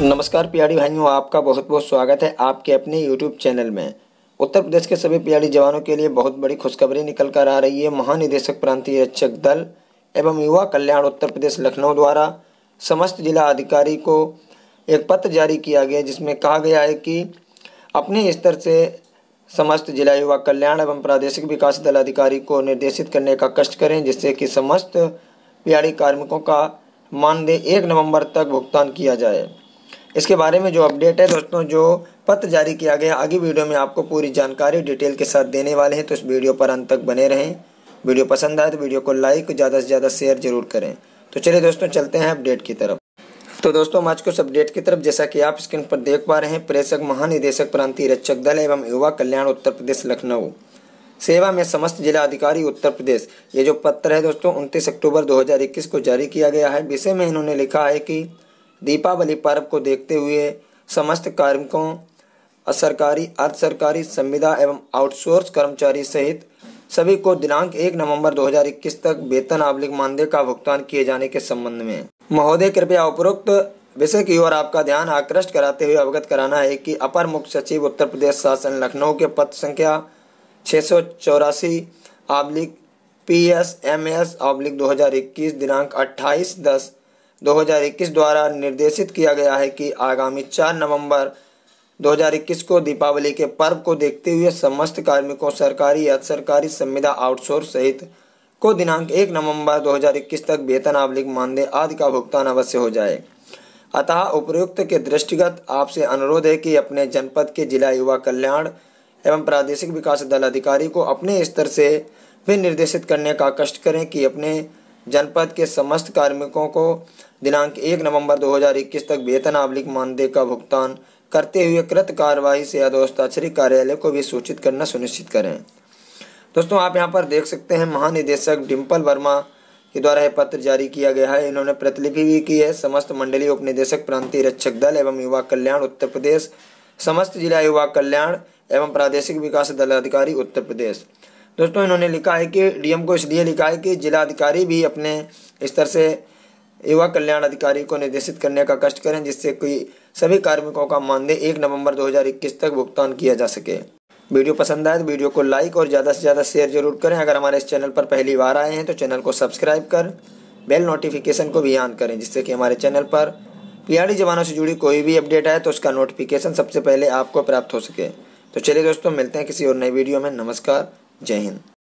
नमस्कार पियाड़ी भाइयों आपका बहुत बहुत स्वागत है आपके अपने यूट्यूब चैनल में उत्तर प्रदेश के सभी पियाड़ी जवानों के लिए बहुत बड़ी खुशखबरी निकल कर आ रही है महानिदेशक प्रांतीय रक्षक दल एवं युवा कल्याण उत्तर प्रदेश लखनऊ द्वारा समस्त जिला अधिकारी को एक पत्र जारी किया गया जिसमें कहा गया है कि अपने स्तर से समस्त जिला युवा कल्याण एवं प्रादेशिक विकास दल अधिकारी को निर्देशित करने का कष्ट करें जिससे कि समस्त पियाड़ी कार्मिकों का मानदेय एक नवंबर तक भुगतान किया जाए इसके बारे में जो अपडेट है दोस्तों जो पत्र जारी किया गया आगे वीडियो में आपको पूरी जानकारी डिटेल के साथ देने वाले हैं तो इस वीडियो पर अंत तक बने रहें वीडियो पसंद आए तो वीडियो को लाइक ज़्यादा से ज़्यादा शेयर जरूर करें तो चलिए दोस्तों चलते हैं अपडेट की तरफ तो दोस्तों हम आज कुछ अपडेट की तरफ जैसा कि आप स्क्रीन पर देख पा रहे हैं प्रेषक महानिदेशक प्रांतीय रक्षक दल एवं युवा कल्याण उत्तर प्रदेश लखनऊ सेवा में समस्त जिला अधिकारी उत्तर प्रदेश ये जो पत्र है दोस्तों उनतीस अक्टूबर 2021 को जारी किया गया है विषय में इन्होंने लिखा है कि दीपावली पर्व को देखते हुए समस्त कार्मिकों सरकारी अर्ध सरकारी संविदा एवं आउटसोर्स कर्मचारी सहित सभी को दिनांक एक नवंबर 2021 तक वेतन आवलिक मानदेय का भुगतान किए जाने के संबंध में महोदय कृपया उपरोक्त विषय की ओर आपका ध्यान आकृष्ट कराते हुए अवगत कराना है कि अपर मुख्य सचिव उत्तर प्रदेश शासन लखनऊ के पद संख्या छः सौ चौरासी आवलिक पी एस एम एस आबलिक दो दिनांक अट्ठाईस दस 2021 द्वारा निर्देशित किया गया है कि आगामी 4 नवंबर 2021 को दीपावली के पर्व को देखते हुए समस्त कार्मिकों सरकारी या सरकारी संविदा आउटसोर्स सहित को दिनांक 1 नवंबर 2021 तक वेतन आवलिक मानदेय आदि का भुगतान अवश्य हो जाए अतः उपयुक्त के दृष्टिगत आपसे अनुरोध है कि अपने जनपद के जिला युवा कल्याण एवं प्रादेशिक विकास दल अधिकारी को अपने स्तर से भी निर्देशित करने का कष्ट करें कि अपने जनपद के समस्त कार्मिकों को दिनांक 1 नवंबर 2021 तक वेतन आवलिक मानदेय का भुगतान करते हुए कृत कार्रवाई से अधोस्ताक्षरी कार्यालय को भी सूचित करना सुनिश्चित करें दोस्तों आप यहाँ पर देख सकते हैं महानिदेशक डिम्पल वर्मा के द्वारा यह पत्र जारी किया गया है इन्होंने प्रतिलिपि भी की है समस्त मंडलीय उपनिदेशक प्रांतीय रक्षक दल एवं युवा कल्याण उत्तर प्रदेश समस्त जिला युवा कल्याण एवं प्रादेशिक विकास दल अधिकारी उत्तर प्रदेश दोस्तों इन्होंने लिखा है कि डीएम को इसलिए लिखा है कि जिलाधिकारी भी अपने स्तर से युवा कल्याण अधिकारी को निर्देशित करने का कष्ट करें जिससे कि सभी कार्मिकों का मानदेय एक नवंबर 2021 तक भुगतान किया जा सके वीडियो पसंद आए तो वीडियो को लाइक और ज़्यादा से ज़्यादा शेयर जरूर करें अगर हमारे इस चैनल पर पहली बार आए हैं तो चैनल को सब्सक्राइब कर बेल नोटिफिकेशन को भी ऑन करें जिससे कि हमारे चैनल पर पीआरडी जवानों से जुड़ी कोई भी अपडेट आए तो उसका नोटिफिकेशन सबसे पहले आपको प्राप्त हो सके तो चलिए दोस्तों मिलते हैं किसी और नई वीडियो में नमस्कार जय हिंद